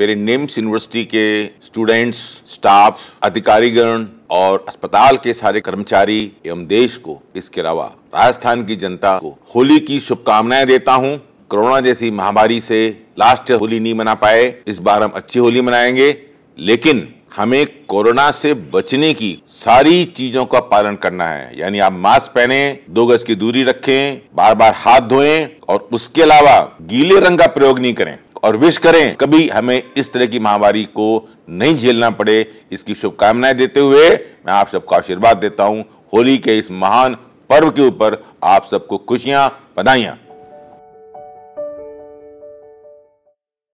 मेरे निम्स यूनिवर्सिटी के students staff अधिकारीगण और अस्पताल के सारे कर्मचारी एवं देश को इसके अलावा राजस्थान की जनता को होली की शुभकामनाएं देता हूं कोरोना जैसी महामारी से लास्ट होली नहीं मना पाए इस बार हम अच्छी होली मनाएंगे लेकिन हमें कोरोना से बचने की सारी चीजों का पालन करना है यानी आप मास्क पहने दो गज की दूरी रखें बार बार हाथ धोएं और उसके अलावा गीले रंग का प्रयोग नहीं करें और विश करें कभी हमें इस तरह की महामारी को नहीं झेलना पड़े इसकी शुभकामनाएं देते हुए मैं आप सबको आशीर्वाद देता हूं होली के इस महान पर्व के ऊपर आप सबको खुशियां बधाइयां